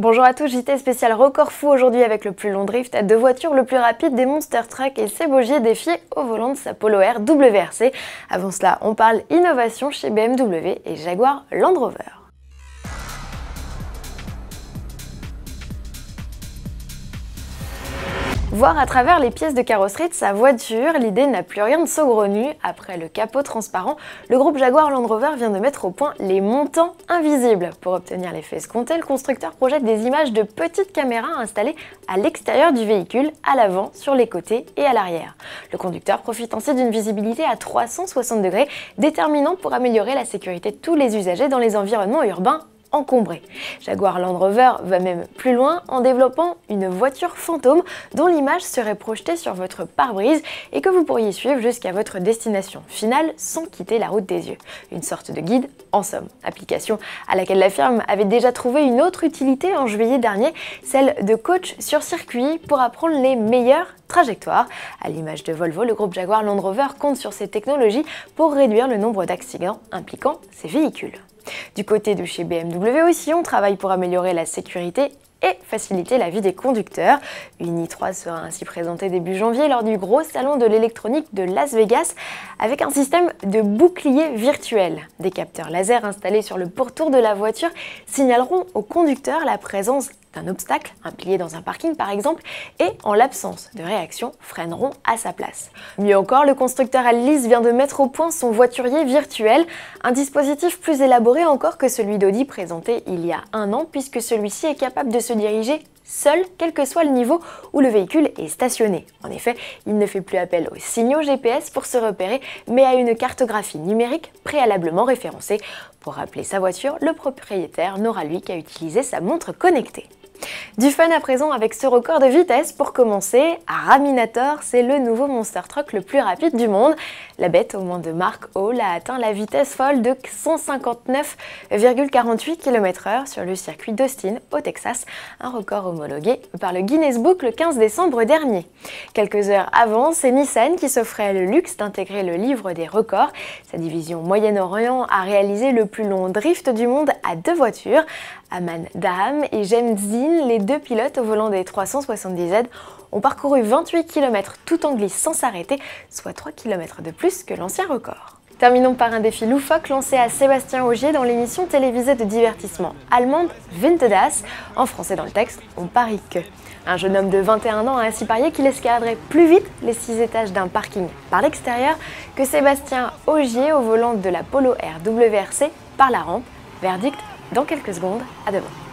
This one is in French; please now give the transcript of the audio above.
Bonjour à tous, JT spécial record fou aujourd'hui avec le plus long drift à deux voitures, le plus rapide des Monster Truck et ses bogier au volant de sa Polo Air WRC. Avant cela, on parle innovation chez BMW et Jaguar Land Rover. Voir à travers les pièces de carrosserie de sa voiture, l'idée n'a plus rien de saugrenu. Après le capot transparent, le groupe Jaguar Land Rover vient de mettre au point les montants invisibles. Pour obtenir l'effet escompté, le constructeur projette des images de petites caméras installées à l'extérieur du véhicule, à l'avant, sur les côtés et à l'arrière. Le conducteur profite ainsi d'une visibilité à 360 degrés, déterminant pour améliorer la sécurité de tous les usagers dans les environnements urbains encombré. Jaguar Land Rover va même plus loin en développant une voiture fantôme dont l'image serait projetée sur votre pare-brise et que vous pourriez suivre jusqu'à votre destination finale sans quitter la route des yeux. Une sorte de guide en somme. Application à laquelle la firme avait déjà trouvé une autre utilité en juillet dernier, celle de coach sur circuit pour apprendre les meilleurs trajectoire. À l'image de Volvo, le groupe Jaguar Land Rover compte sur ces technologies pour réduire le nombre d'accidents impliquant ces véhicules. Du côté de chez BMW aussi, on travaille pour améliorer la sécurité et faciliter la vie des conducteurs. Une i3 sera ainsi présentée début janvier lors du gros salon de l'électronique de Las Vegas avec un système de bouclier virtuel. Des capteurs laser installés sur le pourtour de la voiture signaleront au conducteur la présence d'un obstacle, un pilier dans un parking par exemple, et en l'absence de réaction, freineront à sa place. Mieux encore, le constructeur Alice vient de mettre au point son voiturier virtuel, un dispositif plus élaboré encore que celui d'Audi présenté il y a un an, puisque celui-ci est capable de se diriger seul, quel que soit le niveau où le véhicule est stationné. En effet, il ne fait plus appel aux signaux GPS pour se repérer, mais à une cartographie numérique préalablement référencée. Pour rappeler sa voiture, le propriétaire n'aura lui qu'à utiliser sa montre connectée. Du fun à présent avec ce record de vitesse pour commencer. À Raminator, c'est le nouveau monster truck le plus rapide du monde. La bête au moins de Mark Hall a atteint la vitesse folle de 159,48 km/h sur le circuit d'Austin au Texas, un record homologué par le Guinness Book le 15 décembre dernier. Quelques heures avant, c'est Nissan qui s'offrait le luxe d'intégrer le livre des records. Sa division Moyen-Orient a réalisé le plus long drift du monde à deux voitures. Aman Daham et James Dean, les deux pilotes au volant des 370Z ont parcouru 28 km tout en glisse sans s'arrêter, soit 3 km de plus que l'ancien record. Terminons par un défi loufoque lancé à Sébastien Augier dans l'émission télévisée de divertissement allemande Vintedas, En français dans le texte, on parie que. Un jeune homme de 21 ans a ainsi parié qu'il escaladerait plus vite les 6 étages d'un parking par l'extérieur que Sébastien Augier au volant de la Polo RWRC par la rampe. Verdict dans quelques secondes, à demain.